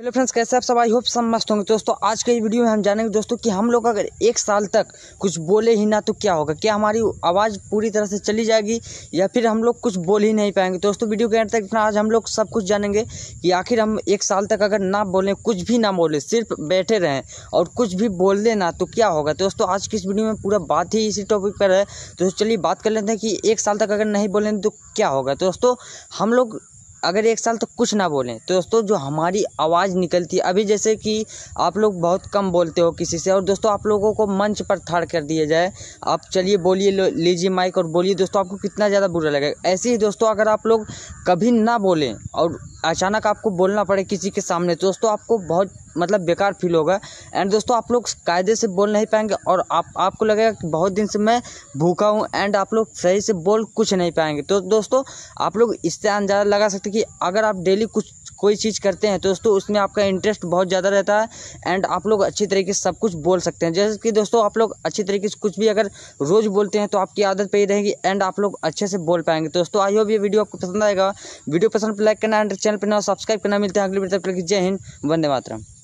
hello friends कैसे आप सब आई होप सब मस्त होंगे दोस्तों आज के इस वीडियो में हम जानेंगे दोस्तों कि हम लोग अगर एक साल तक कुछ बोले ही ना तो क्या होगा क्या हमारी आवाज़ पूरी तरह से चली जाएगी या फिर हम लोग कुछ बोल ही नहीं पाएंगे दोस्तों वीडियो के एंड तक आज हम लोग सब कुछ जानेंगे कि आखिर हम एक साल तक अगर ना बोलें कुछ भी ना बोलें सिर्फ बैठे रहें और कुछ भी बोल दें ना तो क्या होगा दोस्तों आज की इस वीडियो में पूरा बात ही इसी टॉपिक पर है तो चलिए बात कर लेते हैं कि एक साल तक अगर नहीं बोलें तो क्या होगा दोस्तों हम लोग अगर एक साल तो कुछ ना बोलें तो दोस्तों जो हमारी आवाज़ निकलती है अभी जैसे कि आप लोग बहुत कम बोलते हो किसी से और दोस्तों आप लोगों को मंच पर थाड़ कर दिया जाए आप चलिए बोलिए लीजिए माइक और बोलिए दोस्तों आपको कितना ज़्यादा बुरा लगेगा ऐसे ही दोस्तों अगर आप लोग कभी ना बोलें और अचानक आपको बोलना पड़े किसी के सामने तो दोस्तों आपको बहुत मतलब बेकार फील होगा एंड दोस्तों आप लोग कायदे से बोल नहीं पाएंगे और आप आपको लगेगा कि बहुत दिन से मैं भूखा हूँ एंड आप लोग सही से बोल कुछ नहीं पाएंगे तो दोस्तों आप लोग इससे अंदाजा लगा सकते कि अगर आप डेली कुछ कोई चीज़ करते हैं तो दोस्तों उसमें आपका इंटरेस्ट बहुत ज़्यादा रहता है एंड आप लोग अच्छी तरीके से सब कुछ बोल सकते हैं जैसे कि दोस्तों आप लोग अच्छी तरीके से कुछ भी अगर रोज़ बोलते हैं तो आपकी आदत पे ही रहेगी एंड आप लोग अच्छे से बोल पाएंगे दोस्तों आई होप ये वीडियो आपको पसंद आएगा वीडियो पसंद लाइक तो करना एंड चैनल पर ना सब्सक्राइब करना मिलते हैं अगली वीडियो तक जय हिंद वंदे मातरम